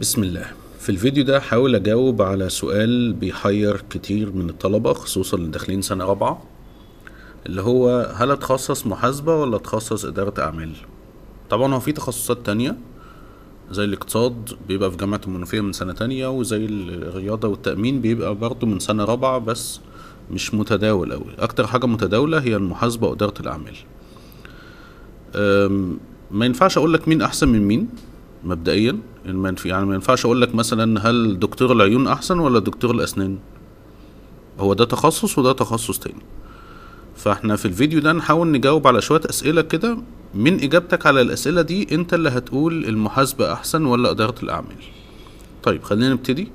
بسم الله في الفيديو ده هحاول اجاوب على سؤال بيحير كتير من الطلبة خصوصا اللي داخلين سنة رابعة اللي هو هل اتخصص محاسبة ولا اتخصص إدارة أعمال طبعا هو في تخصصات تانية زي الاقتصاد بيبقى في جامعة المنوفية من سنة تانية وزي الرياضة والتأمين بيبقى برضه من سنة رابعة بس مش متداول أوي أكتر حاجة متداولة هي المحاسبة وإدارة الأعمال ما ينفعش أقولك مين أحسن من مين مبدئيا المنفي يعني ما ينفعش اقول لك مثلا هل دكتور العيون احسن ولا دكتور الاسنان هو ده تخصص وده تخصص تاني فاحنا في الفيديو ده نحاول نجاوب على شويه اسئله كده من اجابتك على الاسئله دي انت اللي هتقول المحاسبه احسن ولا اداره الاعمال طيب خلينا نبتدي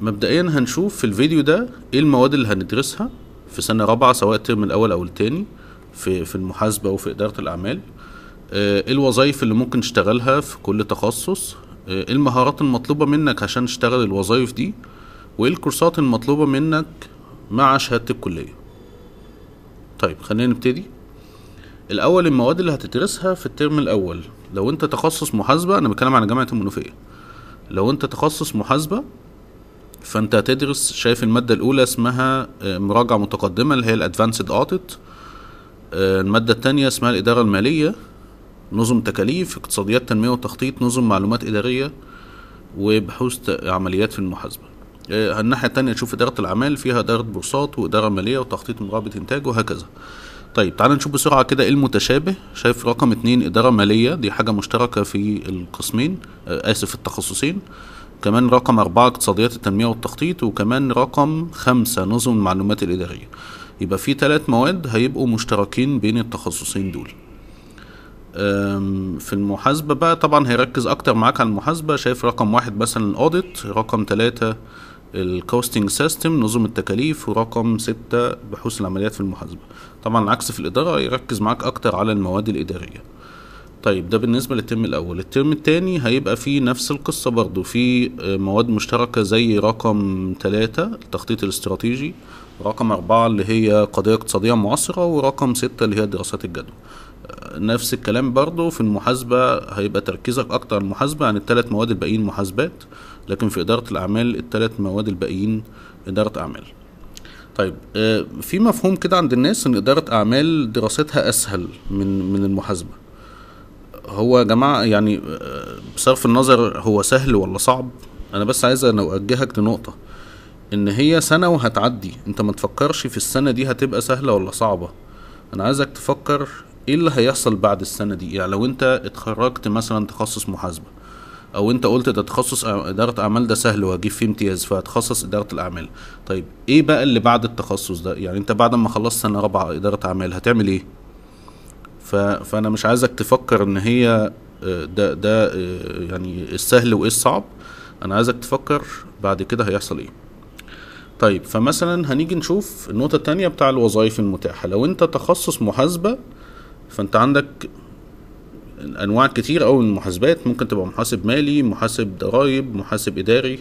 مبدئيا هنشوف في الفيديو ده ايه المواد اللي هندرسها في سنه رابعه سواء الترم الاول او التاني في في المحاسبه وفي اداره الاعمال آه، ايه الوظائف اللي ممكن تشتغلها في كل تخصص آه، ايه المهارات المطلوبة منك عشان تشتغل الوظائف دي وايه الكورسات المطلوبة منك مع شهادة الكلية طيب خلينا نبتدي الأول المواد اللي هتدرسها في الترم الأول لو أنت تخصص محاسبة أنا بتكلم عن جامعة المنوفية لو أنت تخصص محاسبة فأنت هتدرس شايف المادة الأولى اسمها آه، مراجعة متقدمة اللي هي الأدفانسد أوديت المادة الثانيه اسمها الإدارة المالية نظم تكاليف اقتصاديات تنمية وتخطيط نظم معلومات إدارية وبحوث عمليات في المحاسبة آه، الناحية التانية نشوف إدارة الأعمال فيها إدارة بورصات وإدارة مالية وتخطيط مراقبة إنتاج وهكذا طيب تعالى نشوف بسرعة كده إيه المتشابه شايف رقم اتنين إدارة مالية دي حاجة مشتركة في القسمين آه، آسف التخصصين كمان رقم أربعة اقتصاديات التنمية والتخطيط وكمان رقم خمسة نظم المعلومات الإدارية يبقى في ثلاث مواد هيبقوا مشتركين بين التخصصين دول في المحاسبة بقى طبعا هيركز أكتر معاك على المحاسبة شايف رقم واحد مثلا الأوديت رقم تلاتة الكوستنج سيستم نظم التكاليف ورقم ستة بحوث العمليات في المحاسبة طبعا العكس في الإدارة يركز معاك أكتر على المواد الإدارية طيب ده بالنسبة للترم الأول الترم التاني هيبقى فيه نفس القصة برضو في آه، مواد مشتركة زي رقم تلاتة التخطيط الاستراتيجي رقم أربعة اللي هي قضية اقتصادية معاصرة ورقم ستة اللي هي دراسات الجدوى نفس الكلام برضه في المحاسبة هيبقى تركيزك أكتر المحاسبة عن الثلاث مواد الباقيين محاسبات لكن في إدارة الأعمال الثلاث مواد الباقيين إدارة أعمال طيب آه، في مفهوم كده عند الناس إن إدارة أعمال دراستها أسهل من من المحاسبة هو يا جماعة يعني آه، بصرف النظر هو سهل ولا صعب أنا بس عايز أنا أوجهك لنقطة إن هي سنة وهتعدي أنت ما تفكرش في السنة دي هتبقى سهلة ولا صعبة أنا عايزك تفكر ايه اللي هيحصل بعد السنه دي يعني لو انت اتخرجت مثلا تخصص محاسبه او انت قلت ده تخصص اداره اعمال ده سهل وهجيب فيه امتياز فهتخصص اداره الاعمال طيب ايه بقى اللي بعد التخصص ده يعني انت بعد ما خلصت سنه رابعه اداره اعمال هتعمل ايه ف... فانا مش عايزك تفكر ان هي آه، ده ده آه، يعني السهل وايه الصعب انا عايزك تفكر بعد كده هيحصل ايه طيب فمثلا هنيجي نشوف النقطه الثانيه بتاع الوظائف المتاحه لو انت تخصص محاسبه فانت عندك انواع كتير قوي من المحاسبات ممكن تبقى محاسب مالي محاسب ضرايب محاسب اداري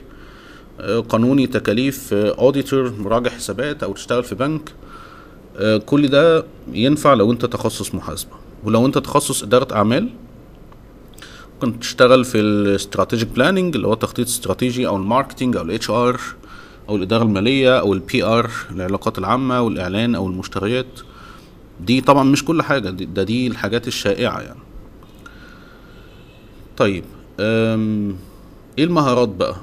آه، قانوني تكاليف اوديتور آه، مراجع حسابات او تشتغل في بنك آه، كل ده ينفع لو انت تخصص محاسبه ولو انت تخصص اداره اعمال ممكن تشتغل في الاستراتيجيك بلاننج اللي هو التخطيط الاستراتيجي او الماركتينج او الاتش ار او الاداره الماليه او البي ار العلاقات العامه والاعلان او المشتريات دي طبعا مش كل حاجة دي ده دي الحاجات الشائعة يعني طيب ايه المهارات بقى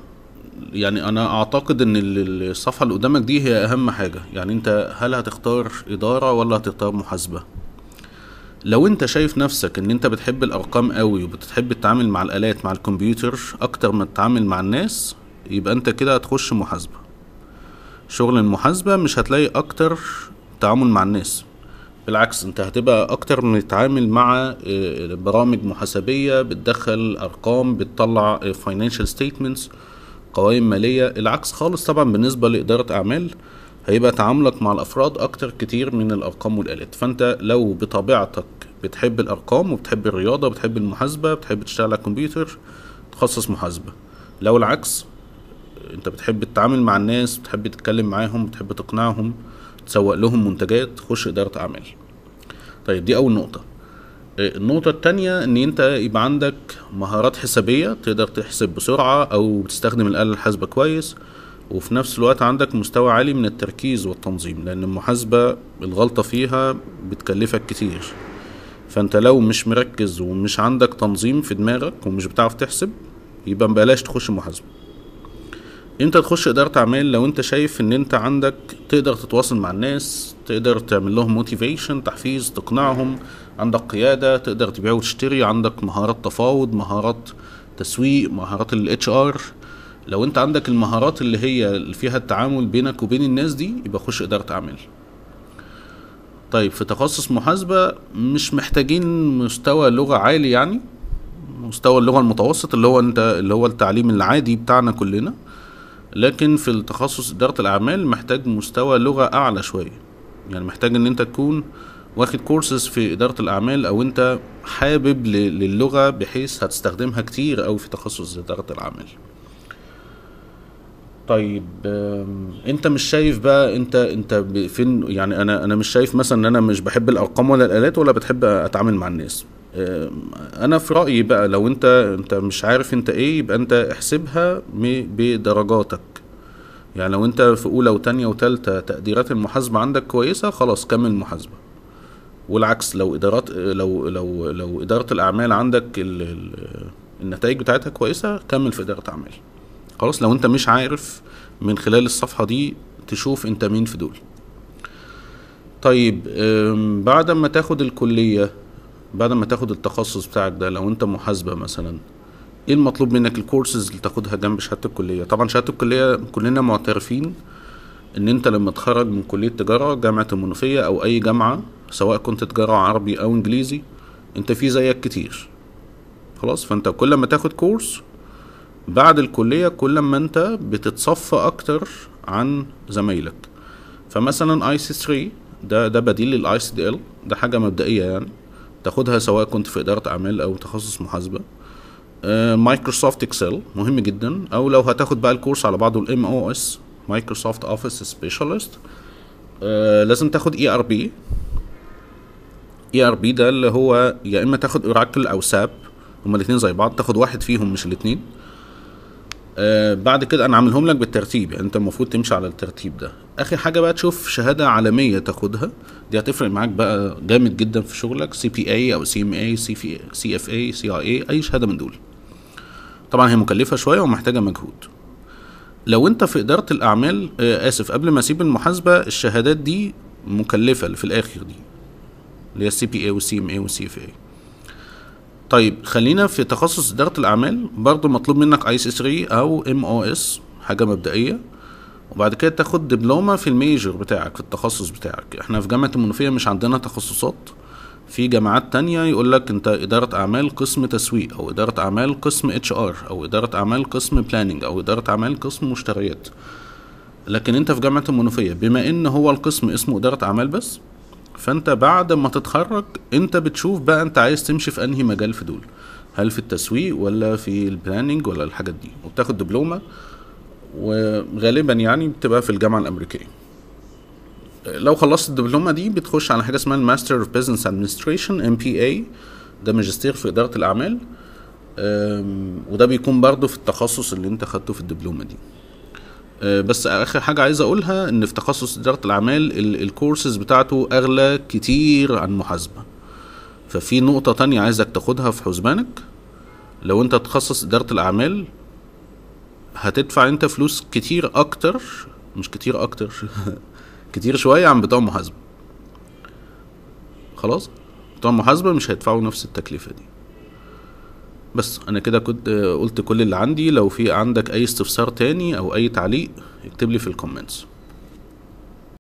يعني انا اعتقد ان الصفحة اللي قدامك دي هي اهم حاجة يعني انت هل هتختار ادارة ولا هتختار محاسبة لو انت شايف نفسك ان انت بتحب الارقام قوي وبتحب التعامل مع الالات مع الكمبيوتر اكتر ما تتعامل مع الناس يبقى انت كده هتخش محاسبة شغل المحاسبة مش هتلاقي اكتر تعامل مع الناس بالعكس انت هتبقى اكتر متعامل مع آه، برامج محاسبيه بتدخل ارقام بتطلع فاينانشال آه، ستيتمنتس قوائم ماليه العكس خالص طبعا بالنسبه لاداره اعمال هيبقى تعاملك مع الافراد اكتر كتير من الارقام والالات فانت لو بطبيعتك بتحب الارقام وبتحب الرياضه بتحب المحاسبه بتحب تشتغل على الكمبيوتر تخصص محاسبه لو العكس انت بتحب تتعامل مع الناس بتحب تتكلم معاهم بتحب تقنعهم تسوق لهم منتجات تخش اداره اعمال طيب دي اول نقطه آه، النقطة التانية ان انت يبقى عندك مهارات حسابية تقدر تحسب بسرعة او بتستخدم الآلة الحاسبة كويس وفي نفس الوقت عندك مستوى عالي من التركيز والتنظيم لان المحاسبة الغلطة فيها بتكلفك كتير فانت لو مش مركز ومش عندك تنظيم في دماغك ومش بتعرف تحسب يبقى بلاش تخش محاسبة انت تخش اداره اعمال لو انت شايف ان انت عندك تقدر تتواصل مع الناس تقدر تعمل لهم موتيفيشن تحفيز تقنعهم عندك قياده تقدر تبيع وتشتري عندك مهارات تفاوض مهارات تسويق مهارات الاتش ار لو انت عندك المهارات اللي هي اللي فيها التعامل بينك وبين الناس دي يبقى خش اداره اعمال طيب في تخصص محاسبه مش محتاجين مستوى لغه عالي يعني مستوى اللغه المتوسط اللي هو انت اللي هو التعليم العادي بتاعنا كلنا لكن في التخصص إدارة الأعمال محتاج مستوى لغة أعلى شوية يعني محتاج إن أنت تكون واخد كورسز في إدارة الأعمال أو أنت حابب للغة بحيث هتستخدمها كتير أو في تخصص إدارة الأعمال طيب انت مش شايف بقى انت انت فين يعني انا انا مش شايف مثلا ان انا مش بحب الارقام ولا الالات ولا بتحب اتعامل مع الناس انا في رايي بقى لو انت انت مش عارف انت ايه يبقى انت احسبها بدرجاتك يعني لو انت في اولى وثانيه وثالثه تقديرات المحاسبه عندك كويسه خلاص كمل محاسبه والعكس لو ادارات لو لو لو اداره الاعمال عندك الـ الـ النتائج بتاعتها كويسه كمل في اداره اعمال خلاص لو انت مش عارف من خلال الصفحه دي تشوف انت مين في دول طيب بعد ما تاخد الكليه بعد ما تاخد التخصص بتاعك ده لو انت محاسبه مثلا ايه المطلوب منك الكورسز اللي تاخدها جنب شهاده الكليه طبعا شهاده الكليه كلنا معترفين ان انت لما تخرج من كليه تجاره جامعه المنوفيه او اي جامعه سواء كنت تجاره عربي او انجليزي انت في زيك كتير خلاص فانت كل ما تاخد كورس بعد الكليه كل ما انت بتتصفى اكتر عن زمايلك فمثلا اي سي 3 ده ده بديل للاي سي دي ال ده حاجه مبدئيه يعني تاخدها سواء كنت في اداره اعمال او تخصص محاسبه مايكروسوفت آه، اكسل مهم جدا او لو هتاخد بقى الكورس على بعضه الام او اس مايكروسوفت اوفيس سبيشالست لازم تاخد اي ار بي اي ار بي ده اللي هو يا اما تاخد اوراكل او ساب هما الاثنين زي بعض تاخد واحد فيهم مش الاثنين آه بعد كده انا عاملهم لك بالترتيب يعني انت المفروض تمشي على الترتيب ده اخر حاجه بقى تشوف شهاده عالميه تاخدها دي هتفرق معاك بقى جامد جدا في شغلك سي بي اي او سي ام اي سي في سي اف اي سي اي اي اي شهاده من دول طبعا هي مكلفه شويه ومحتاجه مجهود لو انت في اداره الاعمال آه اسف قبل ما اسيب المحاسبه الشهادات دي مكلفه في الاخر دي اللي هي السي بي اي والسي ام اي والسي اف اي طيب خلينا في تخصص إدارة الأعمال برضه مطلوب منك اي سي 3 أو ام او اس حاجة مبدئية وبعد كده تاخد دبلومة في الميجر بتاعك في التخصص بتاعك احنا في جامعة المنوفية مش عندنا تخصصات في جامعات تانية يقول لك انت إدارة أعمال قسم تسويق أو إدارة أعمال قسم اتش ار أو إدارة أعمال قسم بلاننج أو إدارة أعمال قسم مشتريات لكن انت في جامعة المنوفية بما ان هو القسم اسمه إدارة أعمال بس فانت بعد ما تتخرج انت بتشوف بقى انت عايز تمشي في انهي مجال في دول هل في التسويق ولا في البلاننج ولا الحاجات دي وبتاخد دبلومه وغالبا يعني بتبقى في الجامعه الامريكيه لو خلصت الدبلومه دي بتخش على حاجه اسمها الماستر اوف بزنس ادمنستريشن ام بي اي ده ماجستير في اداره الاعمال وده بيكون برضه في التخصص اللي انت خدته في الدبلومه دي آه، بس اخر حاجه عايز اقولها ان في تخصص اداره الاعمال الكورسز بتاعته اغلى كتير عن محاسبه ففي نقطه تانية عايزك تاخدها في حسبانك لو انت تخصص اداره الاعمال هتدفع انت فلوس كتير اكتر مش كتير اكتر كتير شويه عن بتوع محاسبه خلاص بتوع محاسبه مش هيدفعوا نفس التكلفه دي بس انا كده كنت قلت كل اللي عندي لو في عندك اي استفسار تاني او اي تعليق اكتب لي في الكومنتس